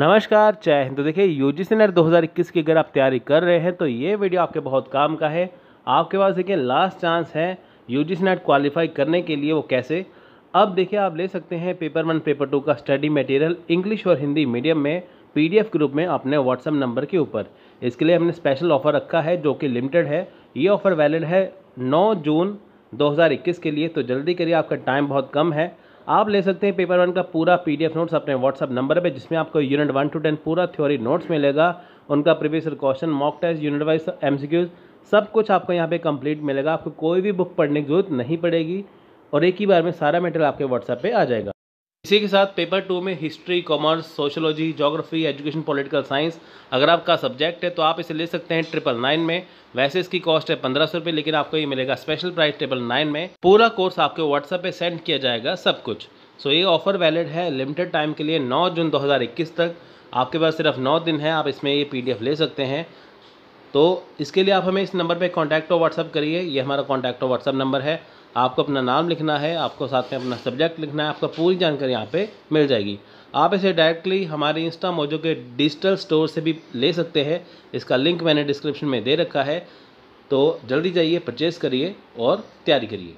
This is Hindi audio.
नमस्कार जय हिंद तो देखिए यू जी सी नेट दो की अगर आप तैयारी कर रहे हैं तो ये वीडियो आपके बहुत काम का है आपके पास देखिए लास्ट चांस है U G C NET qualify करने के लिए वो कैसे अब देखिए आप ले सकते हैं पेपर वन पेपर टू का स्टडी मटेरियल इंग्लिश और हिंदी मीडियम में एफ के रूप में अपने व्हाट्सअप नंबर के ऊपर इसके लिए हमने स्पेशल ऑफर रखा है जो कि लिमिटेड है ये ऑफ़र वैलिड है नौ जून 2021 के लिए तो जल्दी करिए आपका टाइम बहुत कम है आप ले सकते हैं पेपर वन का पूरा पीडीएफ नोट्स अपने व्हाट्सअप नंबर पे जिसमें आपको यूनिट वन टू टेन पूरा थ्योरी नोट्स मिलेगा उनका previous question mock test unit wise एम सब कुछ आपको यहाँ पे कंप्लीट मिलेगा आपको कोई भी बुक पढ़ने की जरूरत नहीं पड़ेगी और एक ही बार में सारा मेटेरियल आपके व्हाट्सएप पर आ जाएगा इसी के साथ पेपर टू में history commerce sociology geography education political science अगर आपका सब्जेक्ट है तो आप इसे ले सकते हैं ट्रिपल नाइन में वैसे इसकी कॉस्ट है पंद्रह सौ रुपये लेकिन आपको ये मिलेगा स्पेशल प्राइस ट्रिपल नाइन में पूरा कोर्स आपके व्हाट्सएप पे सेंड किया जाएगा सब कुछ सो ये ऑफर वैलिड है लिमिटेड टाइम के लिए नौ जून दो तक आपके पास सिर्फ नौ दिन है आप इसमें ये पी ले सकते हैं तो इसके लिए आप हमें इस नंबर पे कॉन्टैक्ट और व्हाट्सअप करिए ये हमारा कॉन्टैक्ट और व्हाट्सअप नंबर है आपको अपना नाम लिखना है आपको साथ में अपना सब्जेक्ट लिखना है आपको पूरी जानकारी यहाँ पे मिल जाएगी आप इसे डायरेक्टली हमारे इंस्टा मोजो के डिजिटल स्टोर से भी ले सकते हैं इसका लिंक मैंने डिस्क्रिप्शन में दे रखा है तो जल्दी जाइए परचेज़ करिए और तैयारी करिए